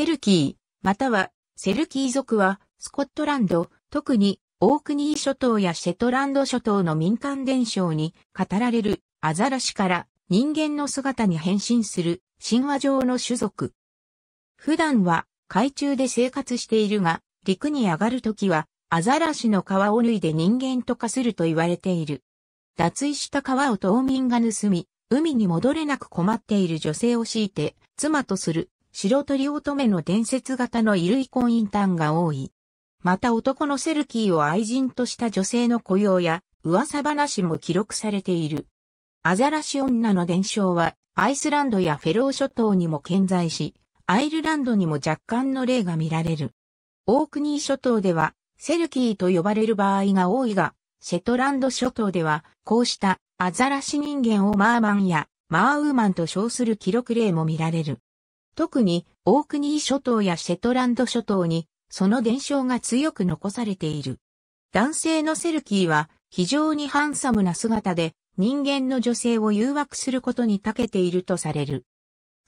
セルキー、またはセルキー族は、スコットランド、特にオークニー諸島やシェトランド諸島の民間伝承に語られるアザラシから人間の姿に変身する神話上の種族。普段は海中で生活しているが、陸に上がるときはアザラシの皮を脱いで人間と化すると言われている。脱衣した皮を島民が盗み、海に戻れなく困っている女性を強いて妻とする白鳥乙女の伝説型の衣類婚姻端が多い。また男のセルキーを愛人とした女性の雇用や噂話も記録されている。アザラシ女の伝承はアイスランドやフェロー諸島にも健在し、アイルランドにも若干の例が見られる。オークニー諸島ではセルキーと呼ばれる場合が多いが、シェトランド諸島ではこうしたアザラシ人間をマーマンやマーウーマンと称する記録例も見られる。特に大国諸島やシェトランド諸島にその伝承が強く残されている。男性のセルキーは非常にハンサムな姿で人間の女性を誘惑することに長けているとされる。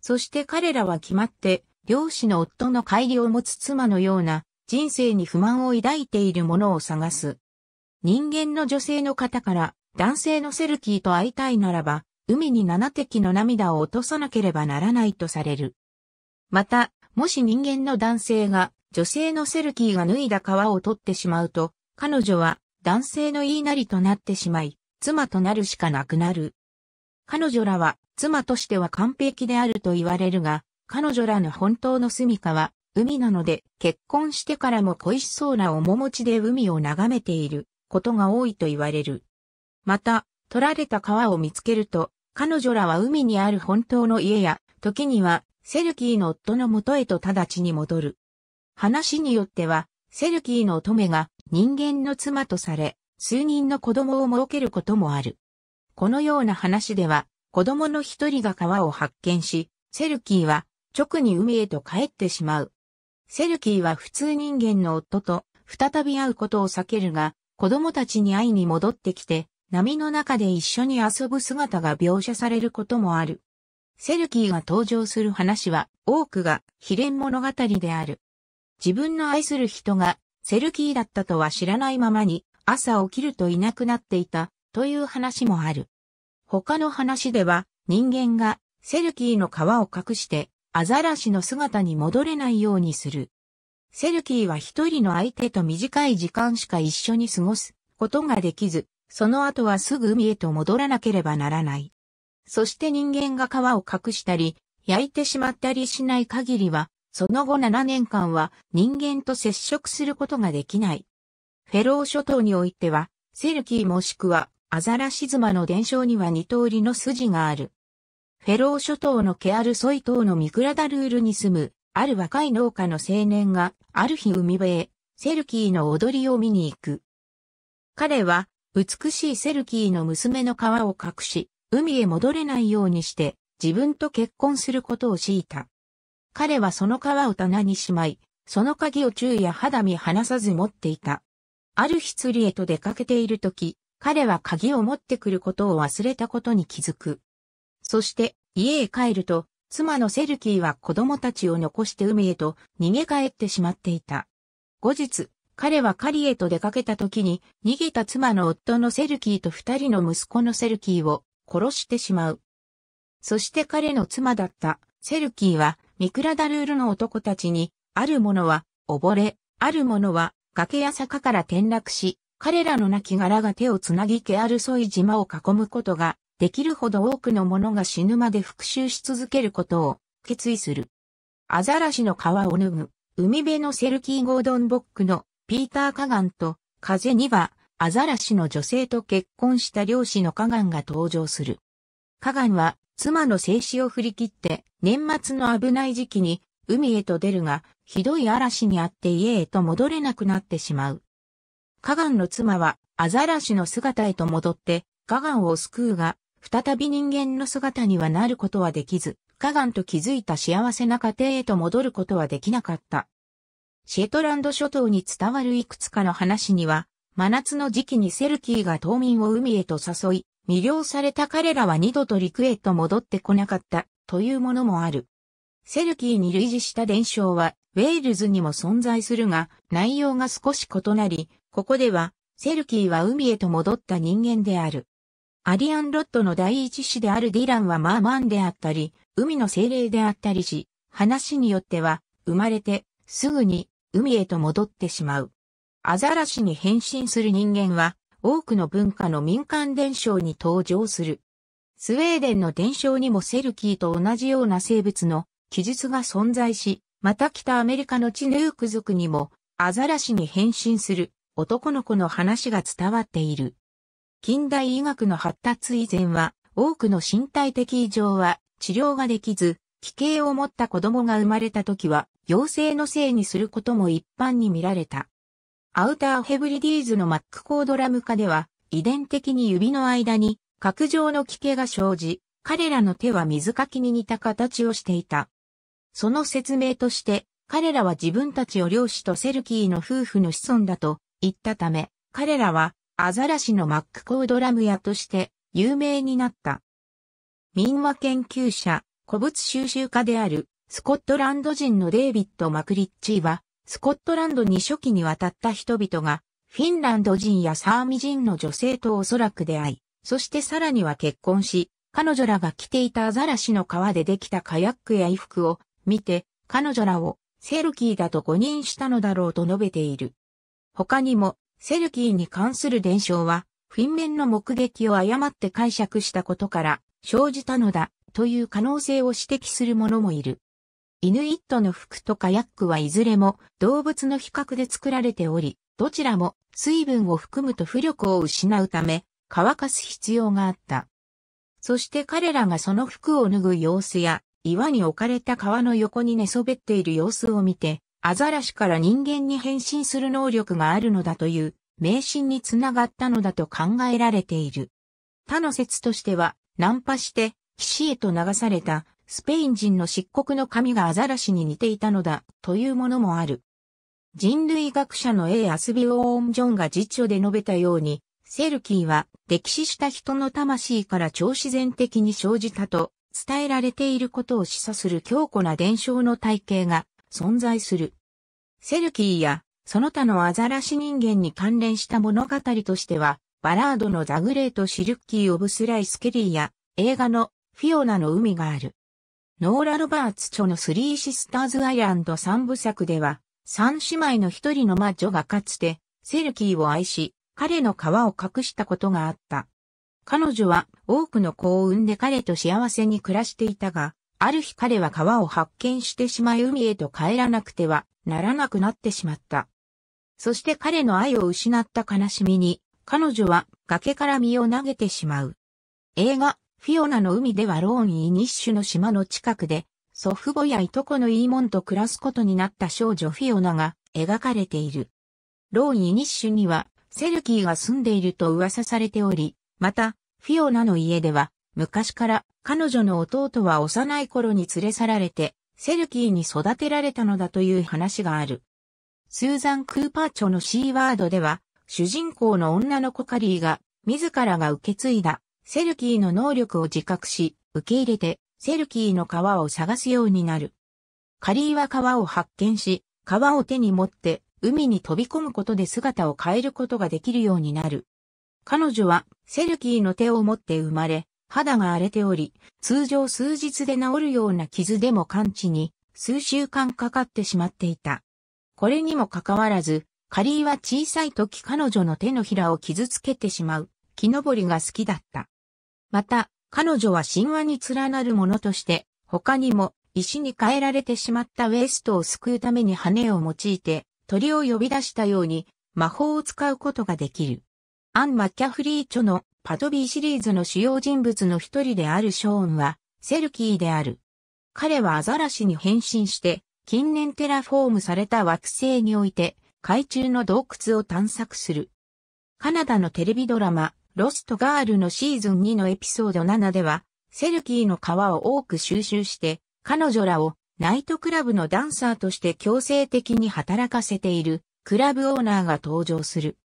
そして彼らは決まって漁師の夫の帰りを持つ妻のような人生に不満を抱いているものを探す。人間の女性の方から男性のセルキーと会いたいならば海に7滴の涙を落とさなければならないとされる。また、もし人間の男性が女性のセルキーが脱いだ皮を取ってしまうと、彼女は男性の言いなりとなってしまい、妻となるしかなくなる。彼女らは妻としては完璧であると言われるが、彼女らの本当の住処は海なので結婚してからも恋しそうな面持ちで海を眺めていることが多いと言われる。また、取られた川を見つけると、彼女らは海にある本当の家や、時にはセルキーの夫の元へと直ちに戻る。話によっては、セルキーの乙女が人間の妻とされ、数人の子供を設けることもある。このような話では、子供の一人が川を発見し、セルキーは直に海へと帰ってしまう。セルキーは普通人間の夫と再び会うことを避けるが、子供たちに会いに戻ってきて、波の中で一緒に遊ぶ姿が描写されることもある。セルキーが登場する話は多くが秘伝物語である。自分の愛する人がセルキーだったとは知らないままに朝起きるといなくなっていたという話もある。他の話では人間がセルキーの皮を隠してアザラシの姿に戻れないようにする。セルキーは一人の相手と短い時間しか一緒に過ごすことができず、その後はすぐ海へと戻らなければならない。そして人間が皮を隠したり、焼いてしまったりしない限りは、その後7年間は人間と接触することができない。フェロー諸島においては、セルキーもしくはアザラシズマの伝承には二通りの筋がある。フェロー諸島のケアルソイ島のミクラダルールに住む、ある若い農家の青年が、ある日海辺へ、セルキーの踊りを見に行く。彼は、美しいセルキーの娘の皮を隠し、海へ戻れないようにして自分と結婚することを強いた。彼はその川を棚にしまい、その鍵を昼夜肌身離さず持っていた。ある日釣りへと出かけているとき、彼は鍵を持ってくることを忘れたことに気づく。そして家へ帰ると、妻のセルキーは子供たちを残して海へと逃げ帰ってしまっていた。後日、彼は狩りへと出かけた時に、逃げた妻の夫のセルキーと二人の息子のセルキーを殺してしまう。そして彼の妻だったセルキーはミクラダルールの男たちに、ある者は溺れ、ある者は崖や坂から転落し、彼らの亡骸が手をつなぎ気あるそい島を囲むことができるほど多くの者が死ぬまで復讐し続けることを決意する。アザラシの皮を脱ぐ、海辺のセルキー・ゴードン・ボックのピーター・カガンと風にはアザラシの女性と結婚した漁師のカガンが登場する。カガンは妻の生死を振り切って年末の危ない時期に海へと出るが、ひどい嵐にあって家へと戻れなくなってしまう。カガンの妻はアザラシの姿へと戻ってカガンを救うが、再び人間の姿にはなることはできず、カガンと気づいた幸せな家庭へと戻ることはできなかった。シェトランド諸島に伝わるいくつかの話には、真夏の時期にセルキーが島民を海へと誘い、魅了された彼らは二度と陸へと戻ってこなかったというものもある。セルキーに類似した伝承はウェールズにも存在するが内容が少し異なり、ここではセルキーは海へと戻った人間である。アリアンロッドの第一子であるディランはマーマンであったり、海の精霊であったりし、話によっては生まれてすぐに海へと戻ってしまう。アザラシに変身する人間は、多くの文化の民間伝承に登場する。スウェーデンの伝承にもセルキーと同じような生物の記述が存在し、また北アメリカのチヌーク族にも、アザラシに変身する男の子の話が伝わっている。近代医学の発達以前は、多くの身体的異常は治療ができず、危険を持った子供が生まれた時は、妖精のせいにすることも一般に見られた。アウターヘブリディーズのマックコードラム化では、遺伝的に指の間に角状の危形が生じ、彼らの手は水かきに似た形をしていた。その説明として、彼らは自分たちを漁師とセルキーの夫婦の子孫だと言ったため、彼らはアザラシのマックコードラム屋として有名になった。民話研究者、古物収集家であるスコットランド人のデイビッド・マクリッチーは、スコットランドに初期に渡った人々が、フィンランド人やサーミ人の女性とおそらく出会い、そしてさらには結婚し、彼女らが着ていたアザラシの皮でできたカヤックや衣服を見て、彼女らをセルキーだと誤認したのだろうと述べている。他にも、セルキーに関する伝承は、フィン面の目撃を誤って解釈したことから生じたのだという可能性を指摘する者もいる。イヌイットの服とカヤックはいずれも動物の比較で作られており、どちらも水分を含むと浮力を失うため、乾かす必要があった。そして彼らがその服を脱ぐ様子や、岩に置かれた川の横に寝そべっている様子を見て、アザラシから人間に変身する能力があるのだという迷信につながったのだと考えられている。他の説としては、難破して岸へと流されたスペイン人の漆黒の髪がアザラシに似ていたのだ、というものもある。人類学者の A. アスビオーン・ジョンが実著で述べたように、セルキーは歴史した人の魂から超自然的に生じたと伝えられていることを示唆する強固な伝承の体系が存在する。セルキーやその他のアザラシ人間に関連した物語としては、バラードのザグレート・シルッキー・オブ・スライス・ケリーや映画のフィオナの海がある。ノーラ・ロバーツ著のスリーシスターズ・アイランド三部作では、三姉妹の一人の魔女がかつて、セルキーを愛し、彼の皮を隠したことがあった。彼女は多くの幸運で彼と幸せに暮らしていたが、ある日彼は川を発見してしまい海へと帰らなくてはならなくなってしまった。そして彼の愛を失った悲しみに、彼女は崖から身を投げてしまう。映画、フィオナの海ではローン・イニッシュの島の近くで、祖父母やいとこのイーモンと暮らすことになった少女フィオナが描かれている。ローン・イニッシュには、セルキーが住んでいると噂されており、また、フィオナの家では、昔から彼女の弟は幼い頃に連れ去られて、セルキーに育てられたのだという話がある。スーザン・クーパー著の C ワードでは、主人公の女の子カリーが、自らが受け継いだセルキーの能力を自覚し、受け入れて、セルキーの川を探すようになる。カリーは川を発見し、川を手に持って、海に飛び込むことで姿を変えることができるようになる。彼女は、セルキーの手を持って生まれ、肌が荒れており、通常数日で治るような傷でも完治に、数週間かかってしまっていた。これにもかかわらず、カリーは小さい時彼女の手のひらを傷つけてしまう、木登りが好きだった。また、彼女は神話に連なるものとして、他にも、石に変えられてしまったウエストを救うために羽を用いて、鳥を呼び出したように、魔法を使うことができる。アン・マッキャフリー著のパトビーシリーズの主要人物の一人であるショーンは、セルキーである。彼はアザラシに変身して、近年テラフォームされた惑星において、海中の洞窟を探索する。カナダのテレビドラマ、ロストガールのシーズン2のエピソード7では、セルキーの皮を多く収集して、彼女らをナイトクラブのダンサーとして強制的に働かせているクラブオーナーが登場する。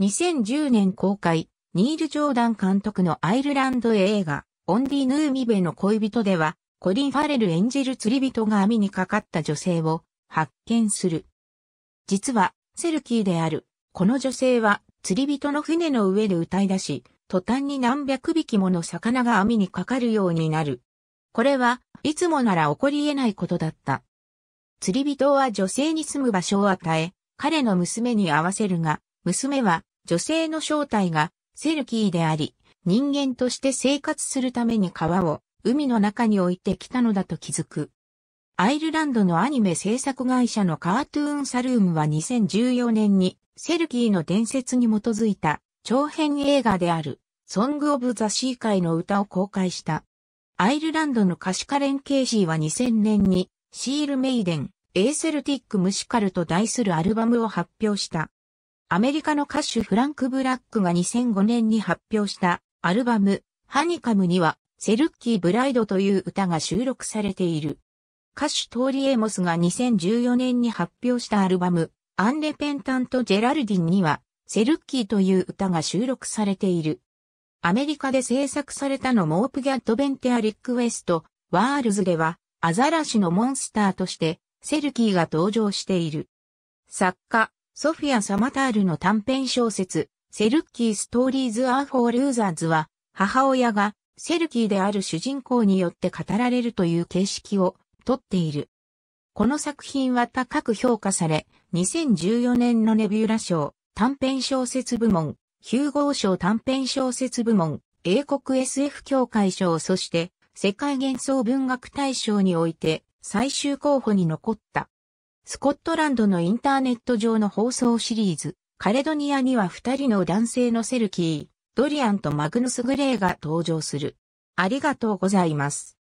2010年公開、ニール・ジョーダン監督のアイルランド映画、オンディ・ヌーミベの恋人では、コリン・ファレル演じる釣り人が網にかかった女性を発見する。実は、セルキーである、この女性は釣り人の船の上で歌い出し、途端に何百匹もの魚が網にかかるようになる。これはいつもなら起こり得ないことだった。釣り人は女性に住む場所を与え、彼の娘に会わせるが、娘は女性の正体がセルキーであり、人間として生活するために川を海の中に置いてきたのだと気づく。アイルランドのアニメ制作会社のカートゥーンサルームは2014年にセルキーの伝説に基づいた長編映画である、ソング・オブ・ザ・シー界の歌を公開した。アイルランドの歌手カレン・ケイシーは2000年に、シール・メイデン、エーセルティック・ムシカルと題するアルバムを発表した。アメリカの歌手フランク・ブラックが2005年に発表したアルバム、ハニカムには、セルッキー・ブライドという歌が収録されている。歌手トーリー・エモスが2014年に発表したアルバム、アンレペンタント・ジェラルディンには、セルッキーという歌が収録されている。アメリカで制作されたのモープギャット・ベンテア・リック・ウェスト、ワールズでは、アザラシのモンスターとして、セルキーが登場している。作家、ソフィア・サマタールの短編小説、セルッキー・ストーリーズ・アー・フォー・ルーザーズは、母親が、セルキーである主人公によって語られるという形式をとっている。この作品は高く評価され、2014年のネビューラ賞、短編小説部門、ヒューゴー賞短編小説部門、英国 SF 協会賞そして、世界幻想文学大賞において、最終候補に残った。スコットランドのインターネット上の放送シリーズ、カレドニアには二人の男性のセルキー、ドリアンとマグヌス・グレーが登場する。ありがとうございます。